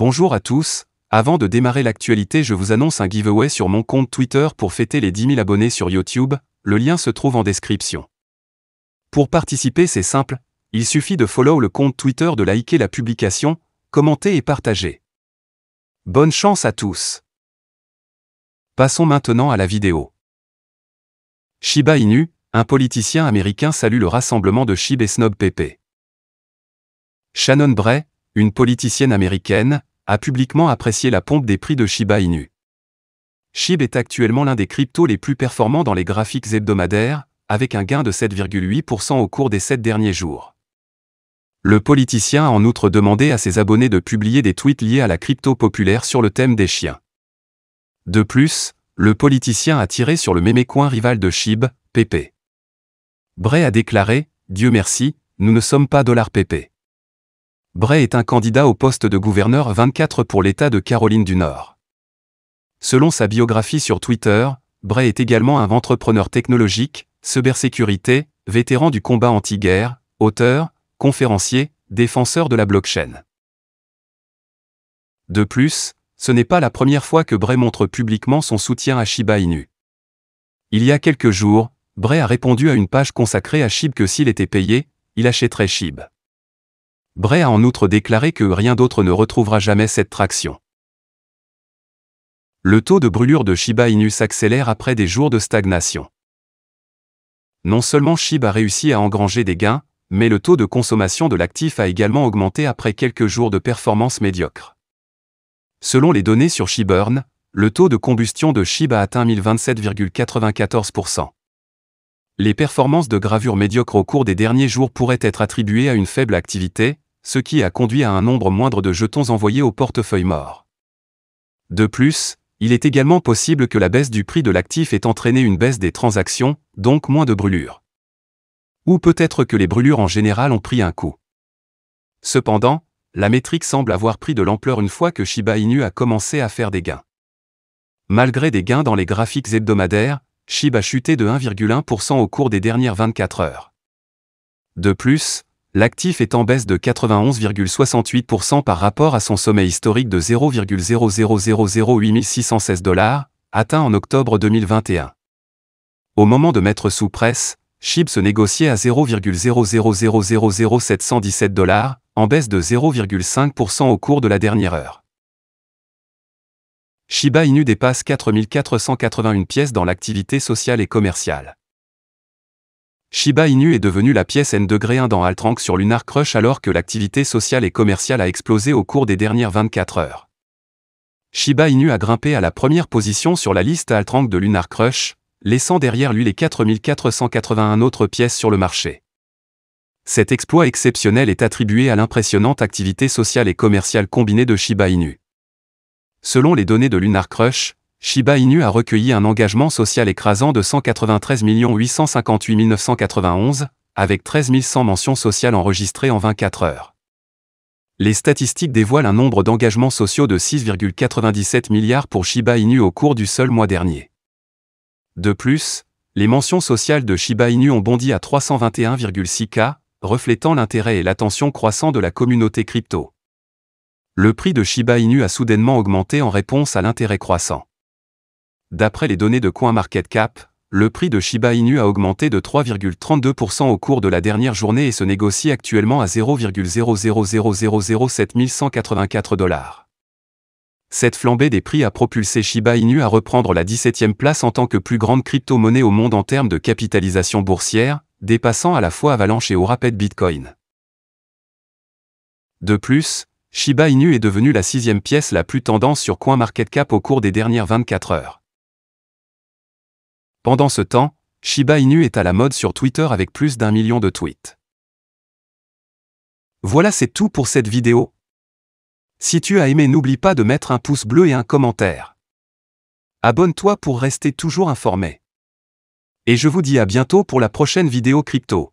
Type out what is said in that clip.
Bonjour à tous, avant de démarrer l'actualité je vous annonce un giveaway sur mon compte Twitter pour fêter les 10 000 abonnés sur YouTube, le lien se trouve en description. Pour participer c'est simple, il suffit de follow le compte Twitter de liker la publication, commenter et partager. Bonne chance à tous Passons maintenant à la vidéo. Shiba Inu, un politicien américain salue le rassemblement de Shib et Snob PP. Shannon Bray, une politicienne américaine, a publiquement apprécié la pompe des prix de Shiba Inu. SHIB est actuellement l'un des cryptos les plus performants dans les graphiques hebdomadaires, avec un gain de 7,8% au cours des 7 derniers jours. Le politicien a en outre demandé à ses abonnés de publier des tweets liés à la crypto populaire sur le thème des chiens. De plus, le politicien a tiré sur le mémécoin rival de SHIB, PP. Bray a déclaré Dieu merci, nous ne sommes pas dollars PP. Bray est un candidat au poste de gouverneur 24 pour l'État de Caroline du Nord. Selon sa biographie sur Twitter, Bray est également un entrepreneur technologique, cybersécurité, vétéran du combat anti-guerre, auteur, conférencier, défenseur de la blockchain. De plus, ce n'est pas la première fois que Bray montre publiquement son soutien à Shiba Inu. Il y a quelques jours, Bray a répondu à une page consacrée à Shib que s'il était payé, il achèterait Shib. Bray a en outre déclaré que rien d'autre ne retrouvera jamais cette traction. Le taux de brûlure de Shiba Inu s'accélère après des jours de stagnation. Non seulement Shiba a réussi à engranger des gains, mais le taux de consommation de l'actif a également augmenté après quelques jours de performance médiocres. Selon les données sur Shiburn, le taux de combustion de Shiba a atteint 1027,94%. Les performances de gravure médiocres au cours des derniers jours pourraient être attribuées à une faible activité, ce qui a conduit à un nombre moindre de jetons envoyés au portefeuille mort. De plus, il est également possible que la baisse du prix de l'actif ait entraîné une baisse des transactions, donc moins de brûlures. Ou peut-être que les brûlures en général ont pris un coup. Cependant, la métrique semble avoir pris de l'ampleur une fois que Shiba Inu a commencé à faire des gains. Malgré des gains dans les graphiques hebdomadaires, Shiba a chuté de 1,1% au cours des dernières 24 heures. De plus, l'actif est en baisse de 91,68% par rapport à son sommet historique de 0,00008616 dollars, atteint en octobre 2021. Au moment de mettre sous presse, Chib se négociait à 0,0000717 dollars, en baisse de 0,5% au cours de la dernière heure. Shiba Inu dépasse 4481 pièces dans l'activité sociale et commerciale. Shiba Inu est devenue la pièce N degré 1 dans Altrank sur Lunar Crush alors que l'activité sociale et commerciale a explosé au cours des dernières 24 heures. Shiba Inu a grimpé à la première position sur la liste Altrank de Lunar Crush, laissant derrière lui les 4481 autres pièces sur le marché. Cet exploit exceptionnel est attribué à l'impressionnante activité sociale et commerciale combinée de Shiba Inu. Selon les données de Lunar Crush, Shiba Inu a recueilli un engagement social écrasant de 193 858 991, avec 13 100 mentions sociales enregistrées en 24 heures. Les statistiques dévoilent un nombre d'engagements sociaux de 6,97 milliards pour Shiba Inu au cours du seul mois dernier. De plus, les mentions sociales de Shiba Inu ont bondi à 321,6K, reflétant l'intérêt et l'attention croissant de la communauté crypto. Le prix de Shiba Inu a soudainement augmenté en réponse à l'intérêt croissant. D'après les données de CoinMarketCap, le prix de Shiba Inu a augmenté de 3,32% au cours de la dernière journée et se négocie actuellement à 0,00007184 dollars. Cette flambée des prix a propulsé Shiba Inu à reprendre la 17e place en tant que plus grande crypto-monnaie au monde en termes de capitalisation boursière, dépassant à la fois Avalanche et Rapid Bitcoin. De plus, Shiba Inu est devenue la sixième pièce la plus tendance sur CoinMarketCap au cours des dernières 24 heures. Pendant ce temps, Shiba Inu est à la mode sur Twitter avec plus d'un million de tweets. Voilà c'est tout pour cette vidéo. Si tu as aimé n'oublie pas de mettre un pouce bleu et un commentaire. Abonne-toi pour rester toujours informé. Et je vous dis à bientôt pour la prochaine vidéo crypto.